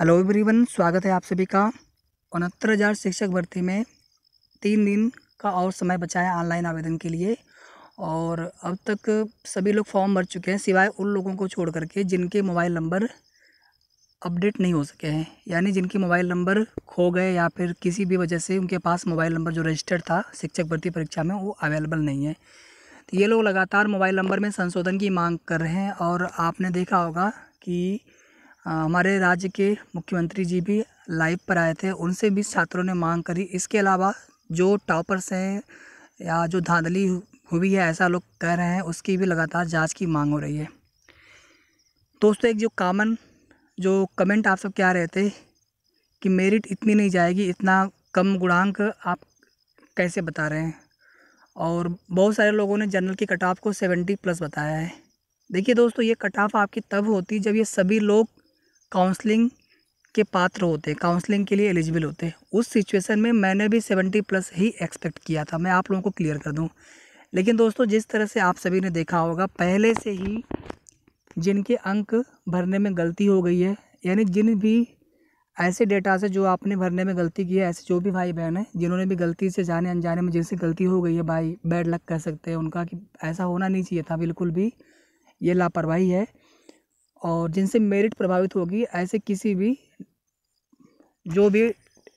hello everyone स्वागत है आप सभी का उनहत्तर हज़ार शिक्षक भर्ती में तीन दिन का और समय बचा है ऑनलाइन आवेदन के लिए और अब तक सभी लोग फॉर्म भर चुके हैं सिवाय उन लोगों को छोड़ करके जिनके मोबाइल नंबर अपडेट नहीं हो सके हैं यानी जिनके मोबाइल नंबर खो गए या फिर किसी भी वजह से उनके पास मोबाइल नंबर जो रजिस्टर्ड था शिक्षक भर्ती परीक्षा में वो अवेलेबल नहीं है तो ये लोग लगातार मोबाइल नंबर में संशोधन की मांग कर रहे हैं और आपने देखा होगा कि हमारे राज्य के मुख्यमंत्री जी भी लाइव पर आए थे उनसे भी छात्रों ने मांग करी इसके अलावा जो टॉपर्स हैं या जो धांधली हुई है ऐसा लोग कह रहे हैं उसकी भी लगातार जांच की मांग हो रही है दोस्तों एक जो कामन जो कमेंट आप सब क्या रहे थे कि मेरिट इतनी नहीं जाएगी इतना कम गुणांक आप कैसे बता रहे हैं और बहुत सारे लोगों ने जनरल की कट ऑफ को सेवेंटी प्लस बताया है देखिए दोस्तों ये कट ऑफ आपकी तब होती जब ये सभी लोग काउंसलिंग के पात्र होते हैं काउंसलिंग के लिए एलिजिबल होते हैं उस सिचुएशन में मैंने भी सेवेंटी प्लस ही एक्सपेक्ट किया था मैं आप लोगों को क्लियर कर दूँ लेकिन दोस्तों जिस तरह से आप सभी ने देखा होगा पहले से ही जिनके अंक भरने में गलती हो गई है यानी जिन भी ऐसे डेटा से जो आपने भरने में गलती की है ऐसे जो भी भाई बहन हैं जिन्होंने भी गलती से जाने अनजाने में जिनसे गलती हो गई है भाई बैड लक कह सकते हैं उनका कि ऐसा होना नहीं चाहिए था बिल्कुल भी ये लापरवाही है और जिनसे मेरिट प्रभावित होगी ऐसे किसी भी जो भी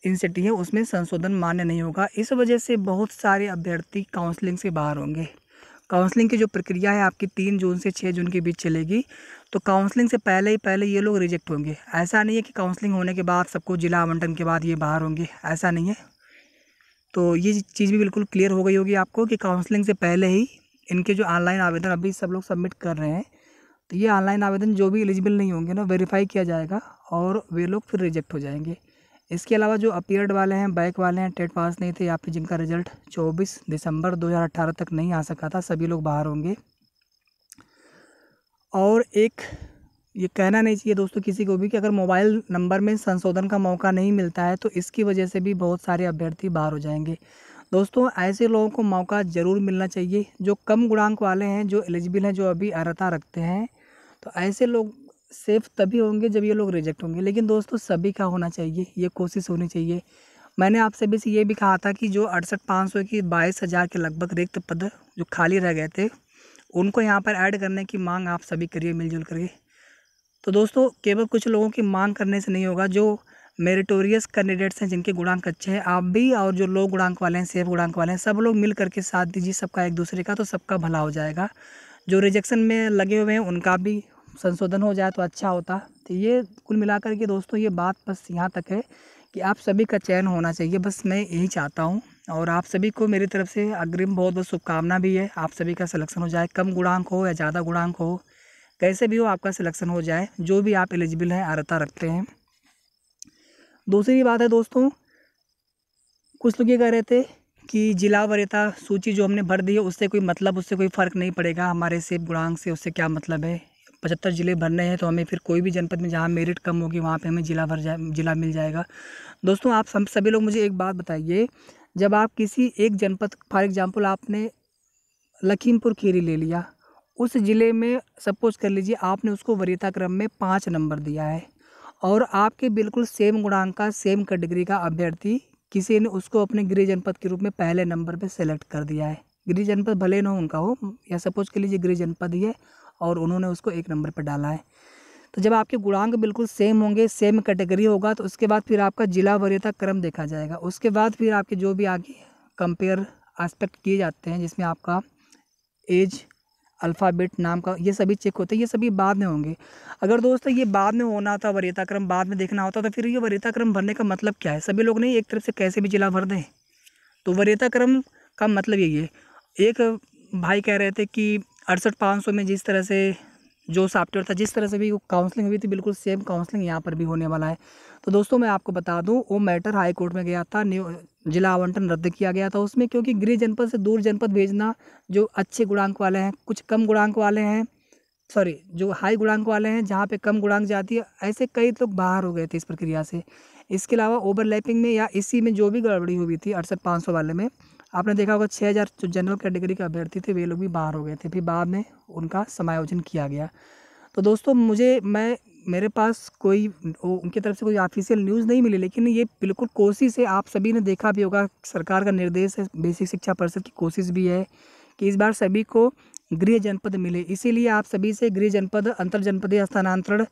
इंसिटी है उसमें संशोधन मान्य नहीं होगा इस वजह से बहुत सारे अभ्यर्थी काउंसलिंग से बाहर होंगे काउंसलिंग की जो प्रक्रिया है आपकी तीन जून से छः जून के बीच चलेगी तो काउंसलिंग से पहले ही पहले ये लोग रिजेक्ट होंगे ऐसा नहीं है कि काउंसलिंग होने के बाद सबको जिला आवंटन के बाद ये बाहर होंगे ऐसा नहीं है तो ये चीज़ भी बिल्कुल क्लियर हो गई होगी आपको कि काउंसलिंग से पहले ही इनके जो ऑनलाइन आवेदन अभी सब लोग सबमिट कर रहे हैं तो ये ऑनलाइन आवेदन जो भी एलिजिबल नहीं होंगे ना वेरीफाई किया जाएगा और वे लोग फिर रिजेक्ट हो जाएंगे इसके अलावा जो अपीयर्ड वाले हैं बैक वाले हैं टेट पास नहीं थे या फिर जिनका रिजल्ट 24 दिसंबर 2018 तक नहीं आ सका था सभी लोग बाहर होंगे और एक ये कहना नहीं चाहिए दोस्तों किसी को भी कि अगर मोबाइल नंबर में संशोधन का मौका नहीं मिलता है तो इसकी वजह से भी बहुत सारे अभ्यर्थी बाहर हो जाएंगे दोस्तों ऐसे लोगों को मौका ज़रूर मिलना चाहिए जो कम गुणांक वाले हैं जो एलिजिबल हैं जो अभी अर्ता रखते हैं तो ऐसे लोग सेफ तभी होंगे जब ये लोग रिजेक्ट होंगे लेकिन दोस्तों सभी का होना चाहिए ये कोशिश होनी चाहिए मैंने आप सभी से ये भी कहा था कि जो अड़सठ पाँच सौ की बाईस हज़ार के लगभग रिक्त पद जो खाली रह गए थे उनको यहाँ पर ऐड करने की मांग आप सभी करिए मिलजुल करके तो दोस्तों केवल कुछ लोगों की मांग करने से नहीं होगा जो मेरिटोरियस कैंडिडेट्स हैं जिनके गुणांक अच्छे हैं आप भी और जो लो गुणांक वाले हैं सेफ गुणांक वाले हैं सब लोग मिल करके साथ दीजिए सबका एक दूसरे का तो सबका भला हो जाएगा जो रिजेक्शन में लगे हुए हैं उनका भी संशोधन हो जाए तो अच्छा होता तो ये कुल मिलाकर के दोस्तों ये बात बस यहाँ तक है कि आप सभी का चयन होना चाहिए बस मैं यही चाहता हूँ और आप सभी को मेरी तरफ से अग्रिम बहुत बहुत शुभकामना भी है आप सभी का सिलेक्शन हो जाए कम गुणांक हो या ज़्यादा गुणांक हो कैसे भी हो आपका सिलेक्शन हो जाए जो भी आप एलिजिबल हैं अर्ता रखते हैं दूसरी बात है दोस्तों कुछ लोग ये कह रहे थे कि जिला वरीयता सूची जो हमने भर दी है उससे कोई मतलब उससे कोई फ़र्क नहीं पड़ेगा हमारे से गुणांग से उससे क्या मतलब है पचहत्तर ज़िले भरने हैं तो हमें फिर कोई भी जनपद में जहाँ मेरिट कम होगी वहाँ पे हमें ज़िला भर जाए ज़िला मिल जाएगा दोस्तों आप हम सभी लोग मुझे एक बात बताइए जब आप किसी एक जनपद फॉर एग्ज़ाम्पल आपने लखीमपुर खीरी ले लिया उस ज़िले में सपोज़ कर लीजिए आपने उसको वरीयता क्रम में पाँच नंबर दिया है और आपके बिल्कुल सेम गुणांक का सेम कैटेगरी का अभ्यर्थी किसी ने उसको अपने गृह जनपद के रूप में पहले नंबर पर सेलेक्ट कर दिया है गृह जनपद भले ना उनका हो या सपोज के लीजिए गृह जनपद ही है और उन्होंने उसको एक नंबर पर डाला है तो जब आपके गुणांक बिल्कुल सेम होंगे सेम कैटेगरी होगा तो उसके बाद फिर आपका जिला वरीयता क्रम देखा जाएगा उसके बाद फिर आपके जो भी आगे कंपेयर आस्पेक्ट किए जाते हैं जिसमें आपका एज अल्फ़ाबेट नाम का ये सभी चेक होते हैं ये सभी बाद में होंगे अगर दोस्तों ये बाद में होना होता वरीयता क्रम बाद में देखना होता तो फिर ये वरीयता क्रम भरने का मतलब क्या है सभी लोग नहीं एक तरफ से कैसे भी जिला भर दें तो वरीयता क्रम का मतलब यही है एक भाई कह रहे थे कि अड़सठ पाँच सौ में जिस तरह से जो सॉफ्टवेयर था जिस तरह से भी काउंसलिंग हुई थी बिल्कुल सेम काउंसलिंग यहाँ पर भी होने वाला है तो दोस्तों मैं आपको बता दूँ वो मैटर हाई कोर्ट में गया था न्यू जिला आवंटन रद्द किया गया था उसमें क्योंकि गृह जनपद से दूर जनपद भेजना जो अच्छे गुणांक वाले हैं कुछ कम गुणांक वाले हैं सॉरी जो हाई गुणांक वाले हैं जहाँ पे कम गुणांक जाती है ऐसे कई लोग बाहर हो गए थे इस प्रक्रिया से इसके अलावा ओवरलैपिंग में या इसी में जो भी गड़बड़ी हुई थी अड़सठ पाँच सौ वाले में आपने देखा होगा छः हज़ार जो जनरल कैटेगरी के अभ्यर्थी थे वे लोग भी बाहर हो गए थे फिर बाद में उनका समायोजन किया गया तो दोस्तों मुझे मैं मेरे पास कोई उनकी तरफ से कोई ऑफिशियल न्यूज़ नहीं मिली लेकिन ये बिल्कुल कोशिश है आप सभी ने देखा भी होगा सरकार का निर्देश है बेसिक शिक्षा परिषद की कोशिश भी है कि इस बार सभी को गृह जनपद मिले इसीलिए आप सभी से गृह जनपद अंतर जनपदीय स्थानांतरण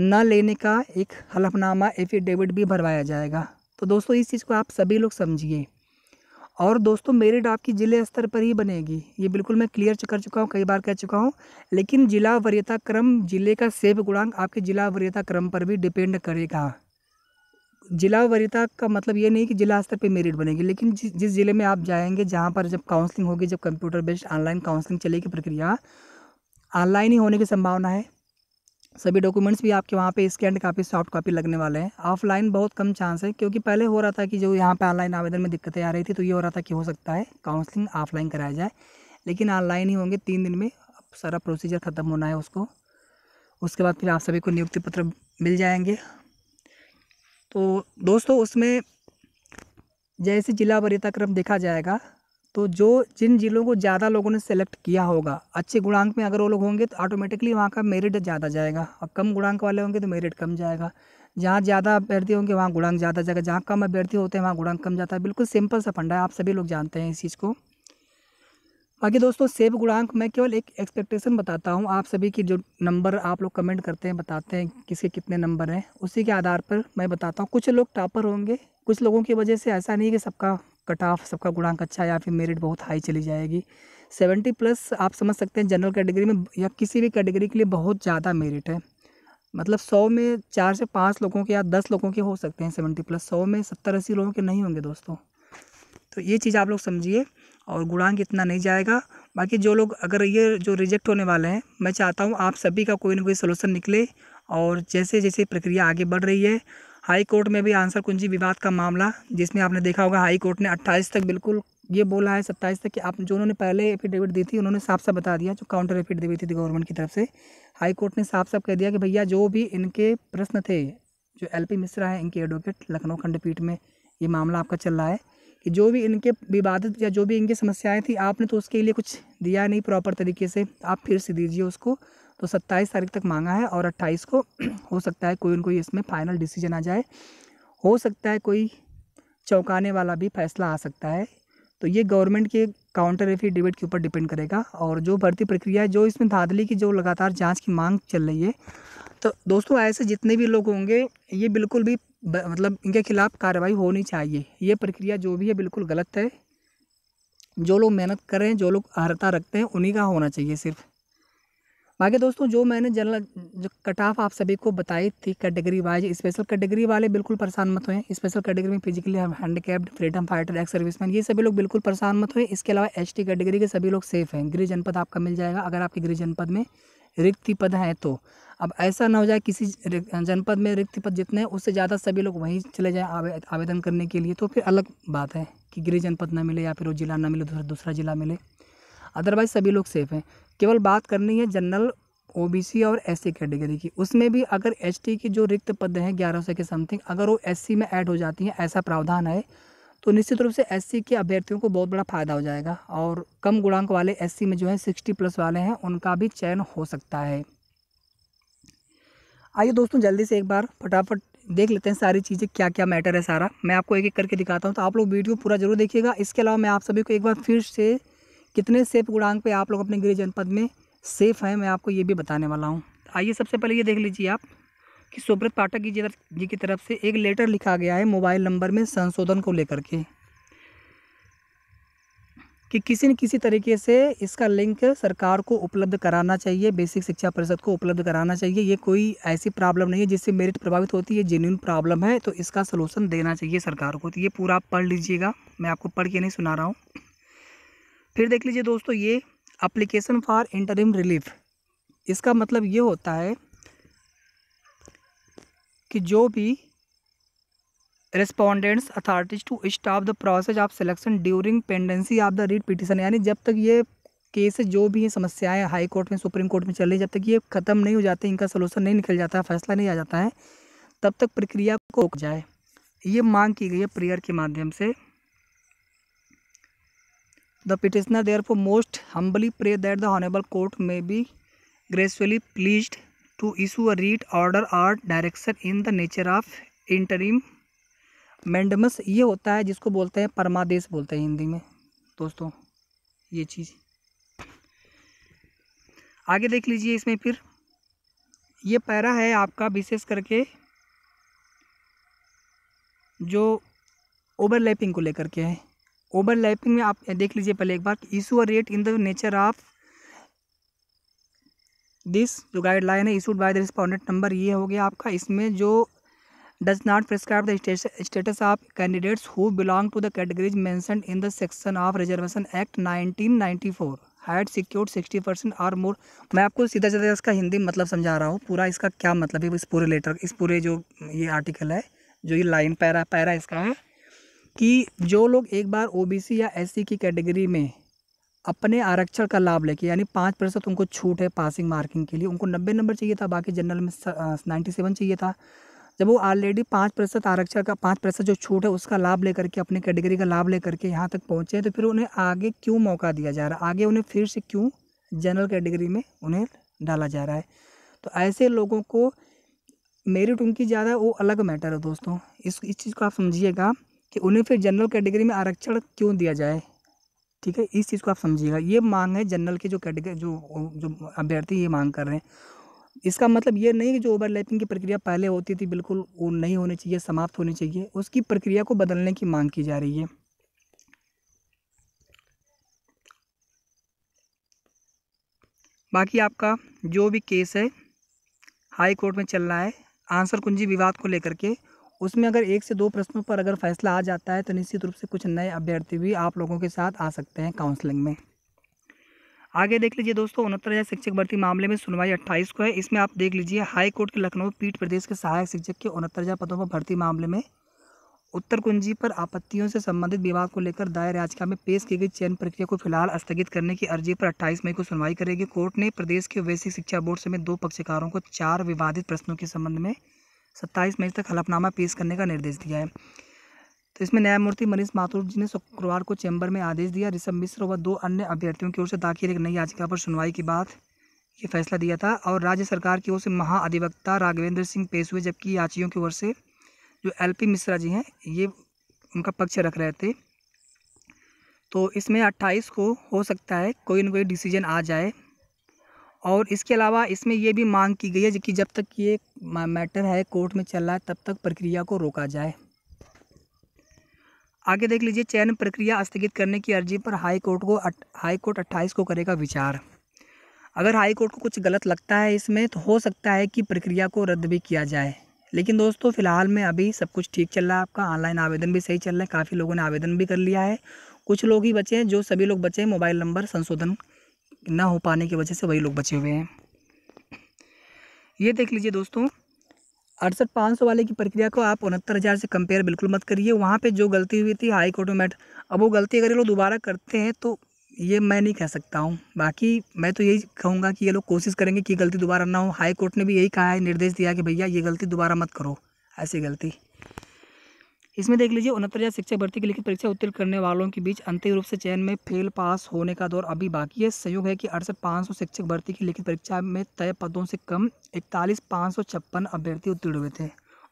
न लेने का एक हलफनामा एफिडेविट भी भरवाया जाएगा तो दोस्तों इस चीज़ को आप सभी लोग समझिए और दोस्तों मेरिट आपकी ज़िले स्तर पर ही बनेगी ये बिल्कुल मैं क्लियर कर चुका हूँ कई बार कह चुका हूँ लेकिन जिला वरीयता क्रम जिले का सेब गुणांक आपके जिला वरीयता क्रम पर भी डिपेंड करेगा जिला वरीयता का मतलब ये नहीं कि जिला स्तर पे मेरिट बनेगी लेकिन जिस जिस ज़िले में आप जाएंगे जहाँ पर जब काउंसलिंग होगी जब कंप्यूटर बेस्ड ऑनलाइन काउंसलिंग चलेगी प्रक्रिया ऑनलाइन ही होने की संभावना है सभी डॉक्यूमेंट्स भी आपके वहाँ पे स्कैंड कापी सॉफ्ट कापी लगने वाले हैं ऑफलाइन बहुत कम चांस है क्योंकि पहले हो रहा था कि जो यहाँ पे ऑनलाइन आवेदन में दिक्कतें आ रही थी तो ये हो रहा था कि हो सकता है काउंसलिंग ऑफलाइन कराया जाए लेकिन ऑनलाइन ही होंगे तीन दिन में सारा प्रोसीजर ख़त्म होना है उसको उसके बाद फिर आप सभी को नियुक्ति पत्र मिल जाएंगे तो दोस्तों उसमें जैसे जिला वरीयता क्रम देखा जाएगा तो जो जिन जिलों को ज़्यादा लोगों ने सेलेक्ट किया होगा अच्छे गुणांक में अगर वो लोग होंगे तो ऑटोमेटिकली वहाँ का मेरिट ज़्यादा जाएगा और कम गुणांक वाले होंगे तो मेरिट कम जाएगा जहाँ ज़्यादा अभ्यर्थी होंगे वहाँ गुणांक ज़्यादा जाएगा जहाँ कम अभ्यर्थी होते हैं वहाँ गुणांक कम जाता है बिल्कुल सिंपल सा फंडा है आप सभी लोग जानते हैं इस चीज़ को बाकी दोस्तों सेव गुणांक मैं केवल एक एक्सपेक्टेशन बताता हूँ आप सभी की जो नंबर आप लोग कमेंट करते हैं बताते हैं किसके कितने नंबर हैं उसी के आधार पर मैं बताता हूँ कुछ लोग टॉपर होंगे कुछ लोगों की वजह से ऐसा नहीं कि सबका कट ऑफ सबका गुणांक अच्छा है या फिर मेरिट बहुत हाई चली जाएगी सेवेंटी प्लस आप समझ सकते हैं जनरल कैटेगरी में या किसी भी कैटेगरी के लिए बहुत ज़्यादा मेरिट है मतलब सौ में चार से पाँच लोगों के या दस लोगों के हो सकते हैं सेवेंटी प्लस सौ में सत्तर अस्सी लोगों के नहीं होंगे दोस्तों तो ये चीज़ आप लोग समझिए और गुणांक इतना नहीं जाएगा बाकी जो लोग अगर ये जो रिजेक्ट होने वाले हैं मैं चाहता हूँ आप सभी का कोई ना कोई सलूशन निकले और जैसे जैसे प्रक्रिया आगे बढ़ रही है हाई कोर्ट में भी आंसर कुंजी विवाद का मामला जिसमें आपने देखा होगा हाई कोर्ट ने 28 तक बिल्कुल ये बोला है सत्ताईस तक कि आप जो उन्होंने पहले एफिडेविट दी थी उन्होंने साफ साफ बता दिया जो काउंटर एफिडेविट थी गवर्नमेंट की तरफ से हाई कोर्ट ने साफ साफ कह दिया कि भैया जो भी इनके प्रश्न थे जो एल मिश्रा है इनके एडवोकेट लखनऊ खंडपीठ में ये मामला आपका चल रहा है कि जो भी इनके विवादित या जो भी इनकी समस्याएं थी आपने तो उसके लिए कुछ दिया नहीं प्रॉपर तरीके से आप फिर से दीजिए उसको तो सत्ताईस तारीख तक मांगा है और अट्ठाईस को हो सकता है कोई उनको इसमें फाइनल डिसीजन आ जाए हो सकता है कोई चौंकाने वाला भी फैसला आ सकता है तो ये गवर्नमेंट के काउंटर एफिडेविट के ऊपर डिपेंड करेगा और जो भर्ती प्रक्रिया है जो इसमें धांधली की जो लगातार जांच की मांग चल रही है तो दोस्तों ऐसे जितने भी लोग होंगे ये बिल्कुल भी मतलब इनके खिलाफ कार्रवाई होनी चाहिए ये प्रक्रिया जो भी है बिल्कुल गलत है जो लोग मेहनत कर रहे हैं जो लोग अर्ता रखते हैं उन्हीं का होना चाहिए सिर्फ बाकी दोस्तों जो मैंने जनरल जो कट ऑफ आप सभी को बताई थी कैटेगरी वाइज स्पेशल कैटेगरी वाले बिल्कुल परेशान मत हुए स्पेशल कैटेगरी में physically handicapped freedom fighter ex serviceman ये सभी लोग बिल्कुल परेशान मत हुए इसके अलावा एस कैटेगरी के सभी लोग सेफ हैं गृह जनपद आपका मिल जाएगा अगर आपके गृह जनपद में रिक्ति पद हैं तो अब ऐसा ना हो जाए किसी जनपद में रिक्त पद जितने हैं उससे ज़्यादा सभी लोग वहीं चले जाएँ आवेदन करने के लिए तो फिर अलग बात है कि गृह जनपद ना मिले या फिर वो ज़िला ना मिले दूसरा दूसरा ज़िला मिले अदरवाइज़ सभी लोग सेफ़ हैं केवल बात करनी है जनरल ओबीसी और एससी कैटेगरी की उसमें भी अगर एसटी की जो रिक्त पद हैं ग्यारह सौ के समथिंग अगर वो एससी में ऐड हो जाती हैं ऐसा प्रावधान है तो निश्चित रूप से एससी के अभ्यर्थियों को बहुत बड़ा फायदा हो जाएगा और कम गुणांक वाले एससी में जो है सिक्सटी प्लस वाले हैं उनका भी चयन हो सकता है आइए दोस्तों जल्दी से एक बार फटाफट देख लेते हैं सारी चीज़ें क्या क्या मैटर है सारा मैं आपको एक एक करके दिखाता हूँ तो आप लोग वीडियो पूरा जरूर देखिएगा इसके अलावा मैं आप सभी को एक बार फिर से कितने सेफ गुणांक पे आप लोग अपने गृह जनपद में सेफ़ हैं मैं आपको ये भी बताने वाला हूँ आइए सबसे पहले ये देख लीजिए आप कि सुब्रत पाठक जी जी की तरफ से एक लेटर लिखा गया है मोबाइल नंबर में संशोधन को लेकर के कि किसी न किसी तरीके से इसका लिंक सरकार को उपलब्ध कराना चाहिए बेसिक शिक्षा परिषद को उपलब्ध कराना चाहिए ये कोई ऐसी प्रॉब्लम नहीं है जिससे मेरिट प्रभावित होती है जेन्यून प्रॉब्लम है तो इसका सलूशन देना चाहिए सरकार को तो ये पूरा आप पढ़ लीजिएगा मैं आपको पढ़ के नहीं सुना रहा हूँ फिर देख लीजिए दोस्तों ये अप्लीकेशन फॉर इंटरिम रिलीफ इसका मतलब ये होता है कि जो भी respondents authorities to staff the process of selection during pendency of the writ petition यानी जब तक ये केस जो भी समस्याएं हाई कोर्ट में सुप्रीम कोर्ट में चल रही जब तक ये ख़त्म नहीं हो जाते इनका सलूशन नहीं निकल जाता फैसला नहीं आ जाता है तब तक प्रक्रिया को रुक जाए ये मांग की गई है प्रेयर के माध्यम से the petitioner therefore most humbly pray that the honourable court may be gracefully please to issue a writ order or direction in the nature of interim mandamus ये होता है जिसको बोलते हैं परमादेश बोलते हैं हिंदी में दोस्तों ये चीज आगे देख लीजिए इसमें फिर ये पैरा है आपका विशेष करके जो ओवरलैपिंग को लेकर के हैं ओवरलैपिंग में आप देख लीजिए पहले एक बार इशू और writ in the nature of this जो गाइडलाइन है issued by the respondent number ये हो गया आपका इसमें जो does not prescribe the status of candidates who belong to the categories mentioned in the section of reservation act nineteen ninety four height secured sixty percent और more मैं आपको सीधा सीधा इसका हिंदी मतलब समझा रहा हूँ पूरा इसका क्या मतलब है इस पूरे लेटर इस पूरे जो ये आर्टिकल है जो ये लाइन पैरा पैरा इसका है कि जो लोग एक बार ओबीसी या एससी की कैटेगरी में अपने आरक्षण का लाभ लेके यानी पाँच प्रतिशत उनको छूट है पासिंग मार्किंग के लिए उनको नब्बे नंबर चाहिए था बाकी जनरल में नाइन्टी सेवन चाहिए था जब वो ऑलरेडी पाँच प्रतिशत आरक्षण का पाँच प्रतिशत जो छूट है उसका लाभ लेकर के अपने कैटेगरी का लाभ लेकर के यहाँ तक पहुँचे हैं तो फिर उन्हें आगे क्यों मौका दिया जा रहा है आगे उन्हें फिर से क्यों जनरल कैटेगरी में उन्हें डाला जा रहा है तो ऐसे लोगों को मेरिट उनकी ज़्यादा वो अलग मैटर है दोस्तों इस इस चीज़ को आप समझिएगा कि उन्हें फिर जनरल कैटेगरी में आरक्षण क्यों दिया जाए ठीक है इस चीज़ को आप समझिएगा ये मांग है जनरल की जो कैटेगरी जो जो अभ्यर्थी ये मांग कर रहे हैं इसका मतलब ये नहीं कि जो ओवरलैपिंग की प्रक्रिया पहले होती थी बिल्कुल वो नहीं होनी चाहिए समाप्त होनी चाहिए उसकी प्रक्रिया को बदलने की मांग की जा रही है बाकी आपका जो भी केस है हाई कोर्ट में चल रहा है आंसर कुंजी विवाद को लेकर के उसमें अगर एक से दो प्रश्नों पर अगर फैसला आ जाता है तो निश्चित रूप से कुछ नए अभ्यर्थी भी आप लोगों के साथ आ सकते हैं काउंसलिंग में आगे देख लीजिए दोस्तों उनहत्तर हज़ार शिक्षक भर्ती मामले में सुनवाई अट्ठाईस को है इसमें आप देख लीजिए हाई कोर्ट के लखनऊ पीठ प्रदेश के सहायक शिक्षक के उनहत्तर हज़ार पदों पर भर्ती मामले में उत्तर कुंजी पर आपत्तियों से संबंधित विवाद को लेकर दायर याचिका में पेश की गई चयन प्रक्रिया को फिलहाल स्थगित करने की अर्जी पर 28 मई को सुनवाई करेगी कोर्ट ने प्रदेश के वैश्विक शिक्षा बोर्ड समेत दो पक्षकारों को चार विवादित प्रश्नों के संबंध में सत्ताईस मई तक हलफनामा पेश करने का निर्देश दिया है तो इसमें न्यायमूर्ति मनीष माथुर जी ने शुक्रवार को चैम्बर में आदेश दिया ऋषभ मिश्र व दो अन्य अभ्यर्थियों की ओर से दाखिल एक नई याचिका पर सुनवाई के बाद ये फैसला दिया था और राज्य सरकार की ओर से महाअधिवक्ता राघवेंद्र सिंह पेश हुए जबकि याचियों की ओर से जो एल पी मिश्रा जी हैं ये उनका पक्ष रख रहे थे तो इसमें अट्ठाईस को हो सकता है कोई ना कोई डिसीजन आ जाए और इसके अलावा इसमें यह भी मांग की गई है कि जब तक ये मैटर है कोर्ट में चल रहा है तब तक प्रक्रिया को रोका जाए आगे देख लीजिए चयन प्रक्रिया स्थगित करने की अर्जी पर हाई कोर्ट को हाई कोर्ट अट्ठाईस को करेगा विचार अगर हाई कोर्ट को कुछ गलत लगता है इसमें तो हो सकता है कि प्रक्रिया को रद्द भी किया जाए लेकिन दोस्तों फिलहाल में अभी सब कुछ ठीक चल रहा है आपका ऑनलाइन आवेदन भी सही चल रहा है काफ़ी लोगों ने आवेदन भी कर लिया है कुछ लोग ही बचे हैं जो सभी लोग बचे हैं मोबाइल नंबर संशोधन ना हो पाने की वजह से वही लोग बचे हुए हैं ये देख लीजिए दोस्तों अड़सठ पाँच सौ वाले की प्रक्रिया को आप उनहत्तर हज़ार से कंपेयर बिल्कुल मत करिए वहाँ पे जो गलती हुई थी हाई कोर्ट में मैट अब वो गलती अगर ये लोग दोबारा करते हैं तो ये मैं नहीं कह सकता हूँ बाकी मैं तो यही कहूँगा कि ये लोग कोशिश करेंगे कि गलती दोबारा ना हो हाई कोर्ट ने भी यही कहा है निर्देश दिया कि भैया ये गलती दोबारा मत करो ऐसी गलती इसमें देख लीजिए उनहत्तर हज़ार शिक्षक भर्ती की लिखित परीक्षा उत्तीर्ण करने वालों के बीच अंतिम रूप से चयन में फेल पास होने का दौर अभी बाकी है संयोग है कि अड़सठ पाँच सौ शिक्षक भर्ती की लिखित परीक्षा में तय पदों से कम इकतालीस पाँच सौ छप्पन अभ्यर्थी उत्तीर्ण हुए थे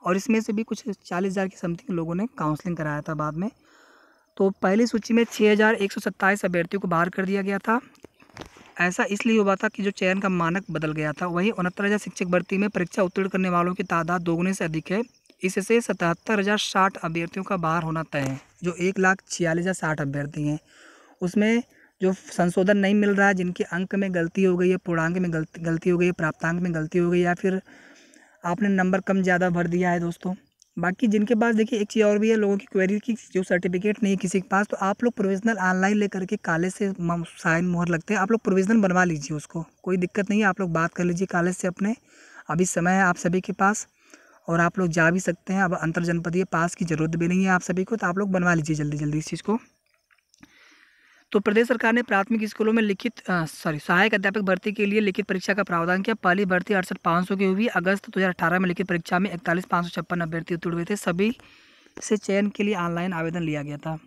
और इसमें से भी कुछ चालीस हज़ार के समथिंग लोगों ने काउंसलिंग कराया था बाद में तो पहली सूची में छः हज़ार एक सौ सत्ताईस अभ्यर्थियों को बाहर कर दिया गया था ऐसा इसलिए हुआ था कि जो चयन का मानक बदल गया था वहीं उनहत्तर हज़ार शिक्षक भर्ती में परीक्षा उत्तीर्ण करने वालों की तादाद दोगुने से अधिक है इससे सतहत्तर हज़ार साठ अभ्यर्थियों का बाहर होना तय है जो एक लाख छियालीस हज़ार साठ अभ्यर्थी हैं उसमें जो संशोधन नहीं मिल रहा है जिनके अंक में गलती हो गई है पूर्णांक में गलती गलती हो गई है प्राप्तांक में गलती हो गई या फिर आपने नंबर कम ज़्यादा भर दिया है दोस्तों बाकी जिनके पास देखिए एक चीज़ और भी है लोगों की क्वेरी की जो सर्टिफिकेट नहीं किसी के पास तो आप लोग प्रोविजनल ऑनलाइन लेकर के कॉलेज से साइन मोहर लगते हैं आप लोग प्रोविजनल बनवा लीजिए उसको कोई दिक्कत नहीं है आप लोग बात कर लीजिए कॉलेज से अपने अभी समय है आप सभी के पास और आप लोग जा भी सकते हैं अब अंतर जनपदीय पास की ज़रूरत भी नहीं है आप सभी को तो आप लोग बनवा लीजिए जल्दी जल्दी इस चीज़ को तो प्रदेश सरकार ने प्राथमिक स्कूलों में लिखित सॉरी सहायक अध्यापक भर्ती के लिए लिखित परीक्षा का प्रावधान किया पहली भर्ती अड़सठ पाँच सौ की हुई अगस्त दो हज़ार अठारह में लिखित परीक्षा में इकतालीस पाँच सौ छप्पन अभ्यर्थी उत्तीर्ण हुए थे सभी से चयन के लिए ऑनलाइन आवेदन लिया गया था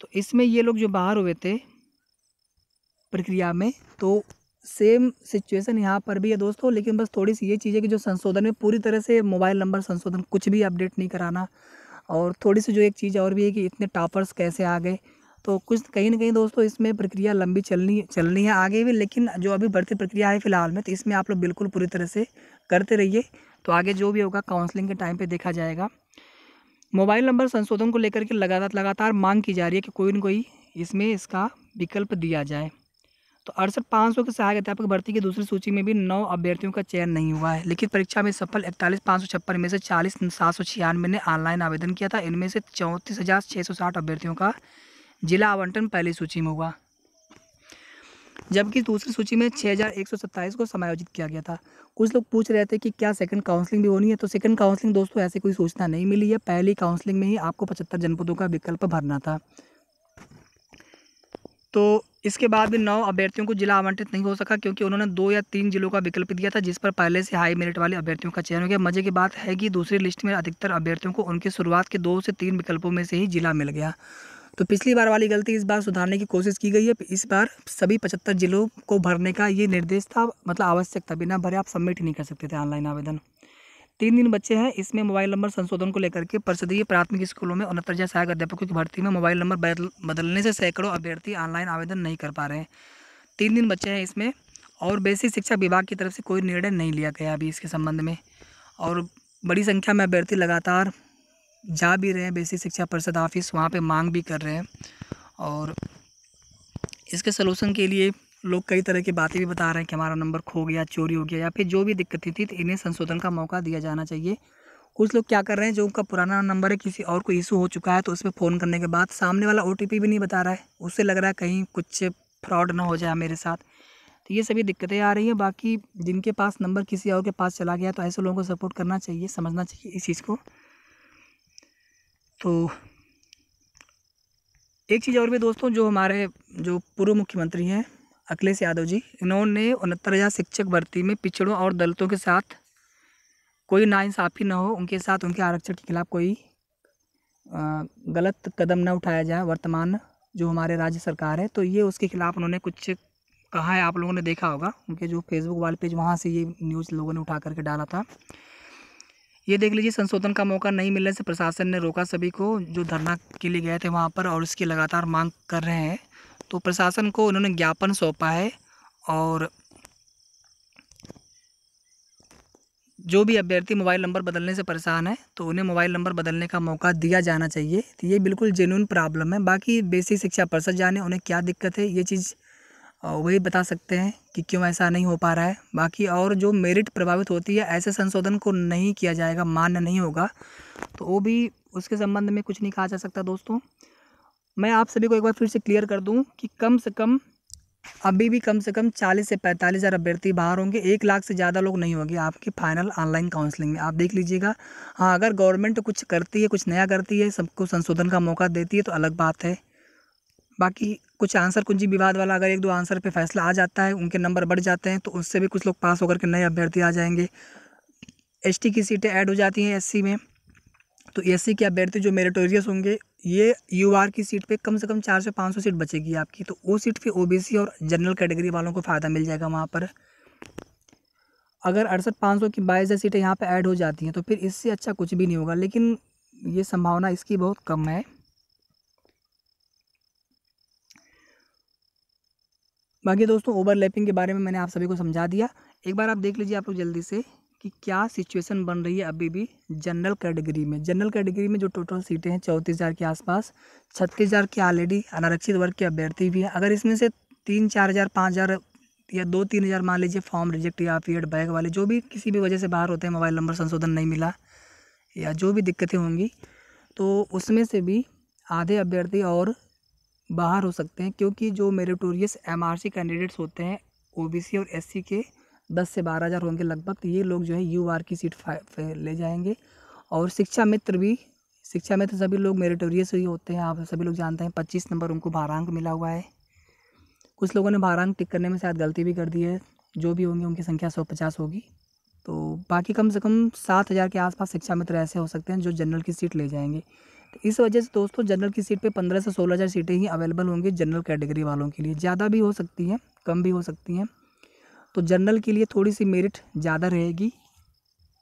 तो इसमें ये लोग जो बाहर हुए थे प्रक्रिया में तो सेम सिचुएशन यहाँ पर भी है दोस्तों लेकिन बस थोड़ी सी ये चीज़ है कि जो संशोधन में पूरी तरह से मोबाइल नंबर संशोधन कुछ भी अपडेट नहीं कराना और थोड़ी सी जो एक चीज़ और भी है कि इतने टॉपर्स कैसे आ गए तो कुछ कहीं ना कहीं दोस्तों इसमें प्रक्रिया लंबी चलनी चलनी है आगे भी लेकिन जो अभी बढ़ती प्रक्रिया है फिलहाल में तो इसमें आप लोग बिल्कुल पूरी तरह से करते रहिए तो आगे जो भी होगा काउंसलिंग के टाइम पर देखा जाएगा मोबाइल नंबर संशोधन को लेकर के लगातार लगातार मांग की जा रही है कि कोई ना कोई इसमें इसका विकल्प दिया जाए तो अड़सठ पाँच सौ के सहायक अध्यापक भर्ती की दूसरी सूची में भी नौ अभ्यर्थियों का चयन नहीं हुआ है लिखित परीक्षा में सफल इकतालीस पाँच सौ छप्पन में से चालीस सात सौ छियानवे ने ऑनलाइन आवेदन किया था इनमें से चौंतीस हज़ार छः सौ साठ अभ्यर्थियों का जिला आवंटन पहली सूची में हुआ जबकि दूसरी सूची में छः हज़ार एक सौ सत्ताईस को समायोजित किया गया था कुछ लोग पूछ रहे थे कि क्या सेकंड काउंसलिंग भी होनी है तो सेकंड काउंसलिंग दोस्तों ऐसे कोई सूचना नहीं मिली है पहली काउंसलिंग में ही आपको पचहत्तर जनपदों का विकल्प भरना था तो इसके बाद भी नौ अभ्यर्थियों को जिला आवंटित नहीं हो सका क्योंकि उन्होंने दो या तीन जिलों का विकल्प दिया था जिस पर पहले से हाई मेरिट वाले अभ्यर्थियों का चयन हो गया मजे की बात है कि दूसरी लिस्ट में अधिकतर अभ्यर्थियों को उनके शुरुआत के दो से तीन विकल्पों में से ही जिला मिल गया तो पिछली बार वाली गलती इस बार सुधारने की कोशिश की गई है इस बार सभी पचहत्तर जिलों को भरने का ये निर्देश था मतलब आवश्यक था बिना भरे आप सबमिट नहीं कर सकते थे ऑनलाइन आवेदन तीन दिन बच्चे हैं इसमें मोबाइल नंबर संशोधन को लेकर के परिषदीय प्राथमिक स्कूलों में उनहत्तर हजार सहायक अध्यापकों की भर्ती में मोबाइल नंबर बदलने से सैकड़ों अभ्यर्थी ऑनलाइन आवेदन नहीं कर पा रहे हैं तीन दिन बच्चे हैं इसमें और बेसिक शिक्षा विभाग की तरफ से कोई निर्णय नहीं लिया गया अभी इसके संबंध में और बड़ी संख्या में अभ्यर्थी लगातार जा भी रहे हैं बेसिक शिक्षा परिषद ऑफिस वहाँ पर मांग भी कर रहे हैं और इसके सलूशन के लिए लोग कई तरह की बातें भी बता रहे हैं कि हमारा नंबर खो गया चोरी हो गया या फिर जो भी दिक्कतें थी तो इन्हें संशोधन का मौका दिया जाना चाहिए कुछ लोग क्या कर रहे हैं जो उनका पुराना नंबर है किसी और को इशू हो चुका है तो उस पर फ़ोन करने के बाद सामने वाला ओ भी नहीं बता रहा है उससे लग रहा है कहीं कुछ फ्रॉड ना हो जाए मेरे साथ तो ये सभी दिक्कतें आ रही हैं बाकी जिनके पास नंबर किसी और के पास चला गया तो ऐसे लोगों को सपोर्ट करना चाहिए समझना चाहिए इस चीज़ को तो एक चीज़ और भी दोस्तों जो हमारे जो पूर्व मुख्यमंत्री हैं अखिलेश यादव जी इन्होंने उनहत्तर हज़ार शिक्षक भर्ती में पिछड़ों और दलितों के साथ कोई नाइंसाफ़ी ना हो उनके साथ उनके आरक्षण के खिलाफ़ कोई गलत कदम ना उठाया जाए वर्तमान जो हमारे राज्य सरकार है तो ये उसके खिलाफ़ उन्होंने कुछ कहा है आप लोगों ने देखा होगा उनके जो फेसबुक वाले पेज वहाँ से ये न्यूज़ लोगों ने उठा करके डाला था ये देख लीजिए संशोधन का मौका नहीं मिलने से प्रशासन ने रोका सभी को जो धरना के लिए गए थे वहाँ पर और इसकी लगातार मांग कर रहे हैं तो प्रशासन को उन्होंने ज्ञापन सौंपा है और जो भी अभ्यर्थी मोबाइल नंबर बदलने से परेशान है तो उन्हें मोबाइल नंबर बदलने का मौका दिया जाना चाहिए तो ये बिल्कुल जेन्यून प्रॉब्लम है बाकी बेसिक शिक्षा परिषद जाने उन्हें क्या दिक्कत है ये चीज़ वही बता सकते हैं कि क्यों ऐसा नहीं हो पा रहा है बाकी और जो मेरिट प्रभावित होती है ऐसे संशोधन को नहीं किया जाएगा मान्य नहीं होगा तो वो भी उसके संबंध में कुछ नहीं कहा जा सकता दोस्तों मैं आप सभी को एक बार फिर से क्लियर कर दूं कि कम से कम अभी भी कम से कम चालीस से पैंतालीस हज़ार अभ्यर्थी बाहर होंगे एक लाख से ज़्यादा लोग नहीं होंगे आपकी फाइनल ऑनलाइन काउंसलिंग में आप देख लीजिएगा हाँ अगर गवर्नमेंट कुछ करती है कुछ नया करती है सबको संशोधन का मौका देती है तो अलग बात है बाकी कुछ आंसर कुंजी विवाद वाला अगर एक दो आंसर पे फैसला आ जाता है उनके नंबर बढ़ जाते हैं तो उससे भी कुछ लोग पास होकर के नए अभ्यर्थी आ जाएंगे एसटी की सीटें ऐड हो जाती हैं एससी में तो एससी के अभ्यर्थी जो मेरिटोरियस होंगे ये यू आर की सीट पे कम से कम चार से पाँच सौ सीट बचेगी आपकी तो वो सीट पे ओबीसी और जनरल कैटेगरी वालों को फ़ायदा मिल जाएगा वहाँ पर अगर अड़सठ पाँच सौ की बाईस हज़ार सीटें यहाँ पर ऐड हो जाती हैं तो फिर इससे अच्छा कुछ भी नहीं होगा लेकिन ये संभावना इसकी बहुत कम है बाकी दोस्तों ओवरलैपिंग के बारे में मैंने आप सभी को समझा दिया एक बार आप देख लीजिए आप लोग जल्दी से कि क्या सिचुएशन बन रही है अभी भी जनरल कैटेगरी में जनरल कैटेगरी में जो टोटल सीटें हैं चौंतीस हज़ार के आसपास छत्तीस हज़ार के ऑलरेडी अनारक्षित वर्ग के अभ्यर्थी भी हैं अगर इसमें से तीन चार हज़ार पाँच हज़ार या दो तीन हज़ार मान लीजिए फॉर्म रिजेक्ट या फीड बैग वाले जो भी किसी भी वजह से बाहर होते हैं मोबाइल नंबर संशोधन नहीं मिला या जो भी दिक्कतें होंगी तो उसमें से भी आधे अभ्यर्थी और बाहर हो सकते हैं क्योंकि जो मेरिटोरियस एम कैंडिडेट्स होते हैं ओ और एस के दस से बारह हज़ार होंगे लगभग तो ये लोग जो है यू आर की सीट ले जाएंगे और शिक्षा मित्र भी शिक्षा मित्र सभी लोग मेरिटोरियस ही होते हैं आप सभी लोग जानते हैं पच्चीस नंबर उनको भारांक मिला हुआ है कुछ लोगों ने भारांक टिक करने में शायद गलती भी कर दी है जो भी होंगे उनकी संख्या सौ पचास होगी तो बाकी कम से कम सात हज़ार के आसपास शिक्षा मित्र ऐसे हो सकते हैं जो जनरल की सीट ले जाएंगे तो इस वजह से दोस्तों जनरल की सीट पे पंद्रह से सोलह हज़ार सीटें ही अवेलेबल होंगी जनरल कैटेगरी वालों के लिए ज़्यादा भी हो सकती हैं कम भी हो सकती हैं तो जनरल के लिए थोड़ी सी मेरिट ज़्यादा रहेगी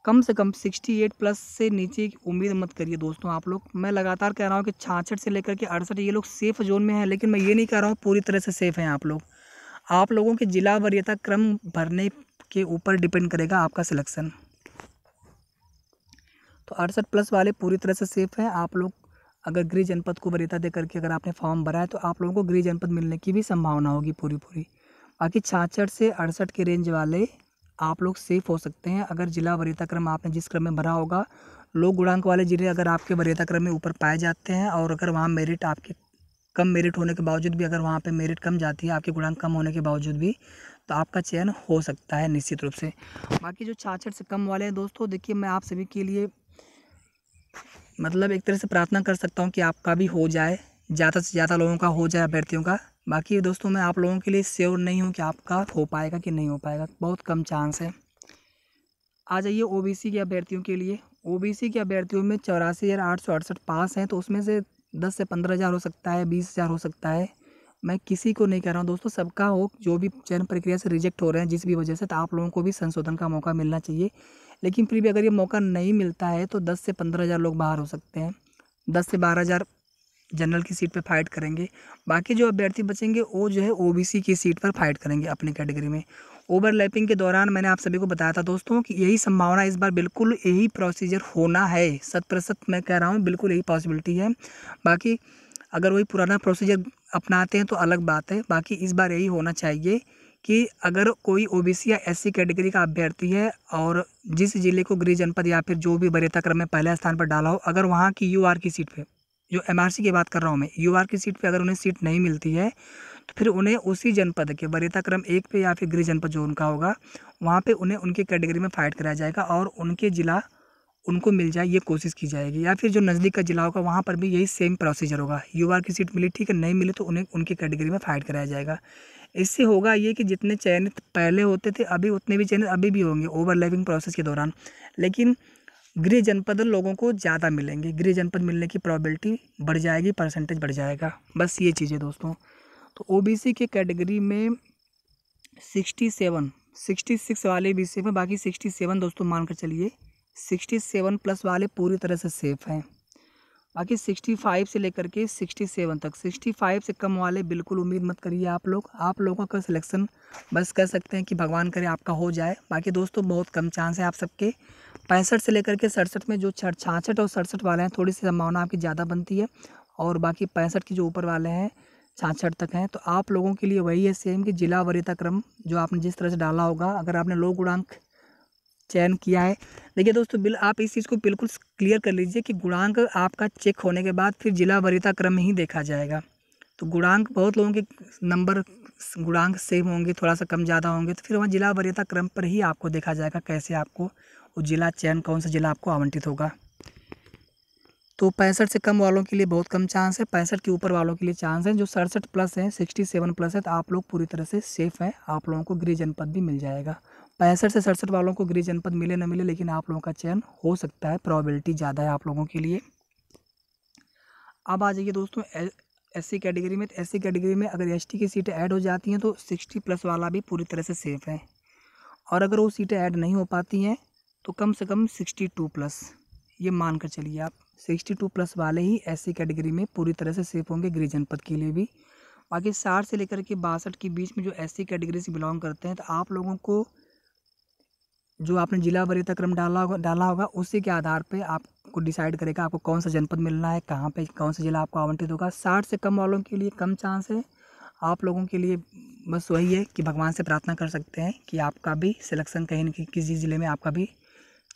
कम से कम सिक्सटी एट प्लस से नीचे की उम्मीद मत करिए दोस्तों आप लोग मैं लगातार कह रहा हूँ कि छाछठ से लेकर के अड़सठ ये लोग सेफ़ जोन में हैं लेकिन मैं ये नहीं कह रहा हूँ पूरी तरह से सेफ़ हैं आप लोग आप लोगों के जिला वरीयता क्रम भरने के ऊपर डिपेंड करेगा आपका सिलेक्शन तो अड़सठ प्लस वाले पूरी तरह से सेफ़ हैं आप लोग अगर गृह जनपद को वरीयता दे करके अगर आपने फॉर्म भरा है तो आप लोगों को गृह जनपद मिलने की भी संभावना होगी पूरी पूरी बाकी छाछठ से अड़सठ के रेंज वाले आप लोग सेफ हो सकते हैं अगर जिला वरीयता क्रम आपने जिस क्रम में भरा होगा लोग गुणांक वाले ज़िले अगर आपके वरीयता क्रम में ऊपर पाए जाते हैं और अगर वहाँ मेरिट आपके कम मेरिट होने के बावजूद भी अगर वहाँ पे मेरिट कम जाती है आपके गुणांक कम होने के बावजूद भी तो आपका चयन हो सकता है निश्चित रूप से बाकी जो छाछठ से कम वाले हैं दोस्तों देखिए मैं आप सभी के लिए मतलब एक तरह से प्रार्थना कर सकता हूँ कि आपका भी हो जाए ज़्यादा से ज़्यादा लोगों का हो जाए अभ्यर्थियों का बाकी दोस्तों मैं आप लोगों के लिए श्योर नहीं हूँ कि आपका हो पाएगा कि नहीं हो पाएगा बहुत कम चांस है आ जाइए ओबीसी के अभ्यर्थियों के लिए ओबीसी के अभ्यर्थियों में चौरासी हज़ार आठ सौ अड़सठ पास हैं तो उसमें से दस से पंद्रह हज़ार हो सकता है बीस हज़ार हो सकता है मैं किसी को नहीं कह रहा हूँ दोस्तों सबका हो जो भी चयन प्रक्रिया से रिजेक्ट हो रहे हैं जिस भी वजह से तो आप लोगों को भी संशोधन का मौका मिलना चाहिए लेकिन फिर भी अगर ये मौका नहीं मिलता है तो दस से पंद्रह हज़ार लोग बाहर हो सकते हैं दस से बारह हज़ार जनरल की सीट पर फाइट करेंगे बाकी जो अभ्यर्थी बचेंगे वो जो है ओबीसी की सीट पर फाइट करेंगे अपनी कैटेगरी में ओवरलैपिंग के दौरान मैंने आप सभी को बताया था दोस्तों कि यही संभावना इस बार बिल्कुल यही प्रोसीजर होना है शत प्रतिशत मैं कह रहा हूँ बिल्कुल यही पॉसिबिलिटी है बाकी अगर वही पुराना प्रोसीजर अपनाते हैं तो अलग बात है बाकी इस बार यही होना चाहिए कि अगर कोई ओबीसी या एससी कैटेगरी का अभ्यर्थी है और जिस जिले को गृह जनपद या फिर जो भी बरेता क्रम में पहले स्थान पर डाला हो अगर वहाँ की यूआर की सीट पर जो एमआरसी की बात कर रहा हूँ मैं यूआर की सीट पे अगर उन्हें सीट नहीं मिलती है तो फिर उन्हें उसी जनपद के वरीयता क्रम एक पे या फिर गृह जनपद जो उनका होगा वहाँ पे उन्हें उनकी कैटेगरी में फाइट कराया जाएगा और उनके ज़िला उनको मिल जाए ये कोशिश की जाएगी या फिर जो नज़दीक का ज़िला होगा वहाँ पर भी यही सेम प्रोसीजर होगा आर की सीट मिली ठीक है नहीं मिली तो उन्हें उनकी कैटेगरी में फाइट कराया जाएगा इससे होगा ये कि जितने चयनित पहले होते थे अभी उतने भी चयनित अभी भी होंगे ओवरलैपिंग प्रोसेस के दौरान लेकिन गृह जनपद लोगों को ज़्यादा मिलेंगे गृह जनपद मिलने की प्रॉबिलिटी बढ़ जाएगी परसेंटेज बढ़ जाएगा बस ये चीज़ें दोस्तों तो ओ के कैटेगरी में सिक्सटी सेवन सिक्सटी सिक्स वाले भी सेफ हैं बाकी सिक्सटी सेवन दोस्तों मान कर चलिए सिक्सटी सेवन प्लस वाले पूरी तरह से सेफ़ हैं बाकी सिक्सटी फाइव से लेकर के सिक्सटी सेवन तक सिक्सटी फाइव से कम वाले बिल्कुल उम्मीद मत करिए आप लोग आप लोगों का सिलेक्शन बस कर सकते हैं कि भगवान करे आपका हो जाए बाकी दोस्तों बहुत कम चांस है आप सबके पैंसठ से लेकर के सड़सठ में जो छाछठ और सड़सठ वाले हैं थोड़ी सी संभावना आपकी ज़्यादा बनती है और बाकी पैंसठ के जो ऊपर वाले हैं छाछठ तक हैं तो आप लोगों के लिए वही है सेम कि जिला वरीयता क्रम जो आपने जिस तरह से डाला होगा अगर आपने लो गुणांक चयन किया है देखिए दोस्तों बिल आप इस चीज़ को बिल्कुल क्लियर कर लीजिए कि गुणांक आपका चेक होने के बाद फिर जिला वरीयता क्रम ही देखा जाएगा तो गुणांक बहुत लोगों के नंबर गुणांक सेम होंगे थोड़ा सा कम ज़्यादा होंगे तो फिर वहाँ जिला वरीयता क्रम पर ही आपको देखा जाएगा कैसे आपको और ज़िला चयन कौन सा ज़िला आपको आवंटित होगा तो पैंसठ से कम वालों के लिए बहुत कम चांस है पैंसठ के ऊपर वालों के लिए चांस है जो सड़सठ प्लस है सिक्सटी सेवन प्लस है तो आप लोग पूरी तरह से सेफ़ हैं आप लोगों को गृह जनपद भी मिल जाएगा पैंसठ से सड़सठ वालों को गृह जनपद मिले ना मिले लेकिन आप लोगों का चयन हो सकता है प्रॉबिलिटी ज़्यादा है आप लोगों के लिए अब आ जाइए दोस्तों एस कैटेगरी में तो एस कैटेगरी में अगर एस की सीटें ऐड हो जाती हैं तो सिक्सटी प्लस वाला भी पूरी तरह से सेफ़ है और अगर वो सीटें ऐड नहीं हो पाती हैं तो कम से कम सिक्सटी टू प्लस ये मान कर चलिए आप सिक्सटी टू प्लस वाले ही ऐसी कैटेगरी में पूरी तरह से सेफ होंगे गृह जनपद के लिए भी बाकी साठ से लेकर के बासठ के बीच में जो ऐसी कैटेगरी से बिलोंग करते हैं तो आप लोगों को जो आपने जिला वरीयता क्रम डाला होगा डाला होगा उसी के आधार पर आपको डिसाइड करेगा आपको कौन सा जनपद मिलना है कहाँ पे कौन सा ज़िला आपको आवंटित होगा साठ से कम वालों के लिए कम चांस है आप लोगों के लिए बस वही है कि भगवान से प्रार्थना कर सकते हैं कि आपका भी सिलेक्शन कहीं ना कहीं किसी ज़िले में आपका भी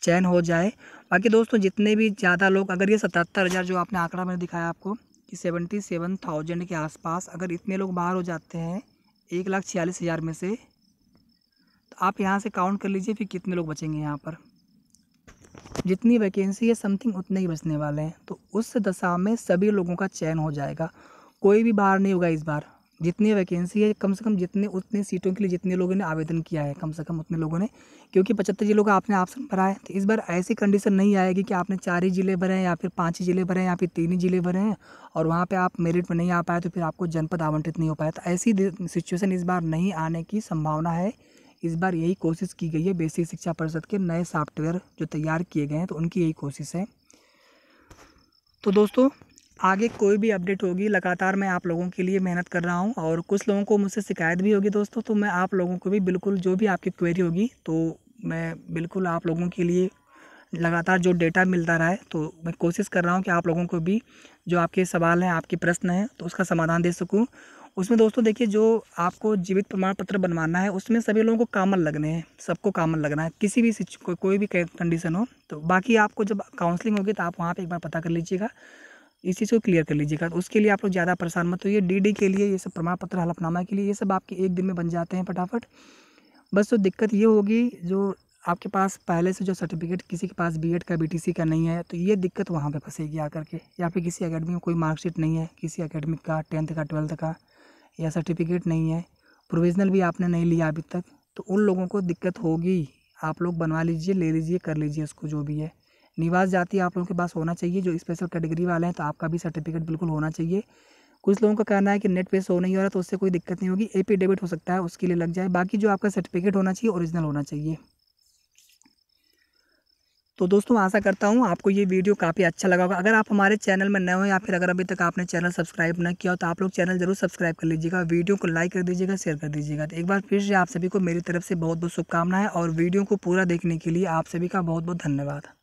चयन हो जाए बाकी दोस्तों जितने भी ज़्यादा लोग अगर ये सतहत्तर हज़ार जो आपने आंकड़ा मैंने दिखाया आपको कि सेवेंटी सेवन थाउजेंड के आसपास अगर इतने लोग बाहर हो जाते हैं एक लाख छियालीस हज़ार में से तो आप यहाँ से काउंट कर लीजिए फिर कितने लोग बचेंगे यहाँ पर जितनी वैकेंसी है समथिंग उतने ही बचने वाले हैं तो उस दशा में सभी लोगों का चयन हो जाएगा कोई भी बाहर नहीं होगा इस बार जितनी वैकेंसी है कम से कम जितने उतने सीटों के लिए जितने लोगों ने आवेदन किया है कम से कम उतने लोगों ने क्योंकि पचहत्तर जिलों का आपने ऑप्शन भरा है तो इस बार ऐसी कंडीशन नहीं आएगी कि आपने चार ही ज़िले भरे हैं या फिर पाँच ही ज़िले भरे हैं या फिर तीन ही ज़िले भरे हैं और वहाँ पर आप मेरिट में नहीं आ पाए तो फिर आपको जनपद आवंटित नहीं हो पाया तो ऐसी सिचुएसन इस बार नहीं आने की संभावना है इस बार यही कोशिश की गई है बेसिक शिक्षा परिषद के नए सॉफ्टवेयर जो तैयार किए गए हैं तो उनकी यही कोशिश है तो दोस्तों आगे कोई भी अपडेट होगी लगातार मैं आप लोगों के लिए मेहनत कर रहा हूँ और कुछ लोगों को मुझसे शिकायत भी होगी दोस्तों तो मैं आप लोगों को भी बिल्कुल जो भी आपकी क्वेरी होगी तो मैं बिल्कुल आप लोगों के लिए लगातार जो डेटा मिलता रहा है तो मैं कोशिश कर रहा हूँ कि आप लोगों को भी जो आपके सवाल हैं आपके प्रश्न हैं तो उसका समाधान दे सकूँ उसमें दोस्तों देखिए जो आपको जीवित प्रमाण पत्र बनवाना है उसमें सभी लोगों को कामन लगने हैं सबको कामन लगना है किसी भी को, कोई भी कंडीशन हो तो बाकी आपको जब काउंसलिंग होगी तो आप वहाँ पर एक बार पता कर लीजिएगा इस चीज़ को क्लियर कर लीजिएगा तो उसके लिए आप लोग ज़्यादा परेशान मत होइए डी डी के लिए ये सब प्रमाण पत्र हलफनामा के लिए ये सब आपके एक दिन में बन जाते हैं फटाफट बस तो दिक्कत ये होगी जो आपके पास पहले से जो सर्टिफिकेट किसी के पास बीएड का बीटीसी का नहीं है तो ये दिक्कत वहाँ पे फंसेगी आकर के या फिर किसी अकेडमी में कोई मार्कशीट नहीं है किसी अकेडमिक का टेंथ का ट्वेल्थ का या सर्टिफिकेट नहीं है प्रोविजनल भी आपने नहीं लिया अभी तक तो उन लोगों को दिक्कत होगी आप लोग बनवा लीजिए ले लीजिए कर लीजिए उसको जो भी है निवास जाति आप लोगों के पास होना चाहिए जो स्पेशल कैटेगरी वाले हैं तो आपका भी सर्टिफिकेट बिल्कुल होना चाहिए कुछ लोगों का कहना है कि नेट पे शो नहीं हो रहा तो उससे कोई दिक्कत नहीं होगी एपीडेविट हो सकता है उसके लिए लग जाए बाकी जो आपका सर्टिफिकेट होना चाहिए ओरिजिनल होना चाहिए तो दोस्तों आशा करता हूँ आपको ये वीडियो काफ़ी अच्छा लगा होगा अगर आप हमारे चैनल में नए हो या फिर अगर अभी तक आपने चैनल सब्सक्राइब न किया हो तो आप लोग चैनल जरूर सब्सक्राइब कर लीजिएगा वीडियो को लाइक कर दीजिएगा शेयर कर दीजिएगा तो एक बार फिर से आप सभी को मेरी तरफ से बहुत बहुत शुभकामनाएं और वीडियो को पूरा देखने के लिए आप सभी का बहुत बहुत धन्यवाद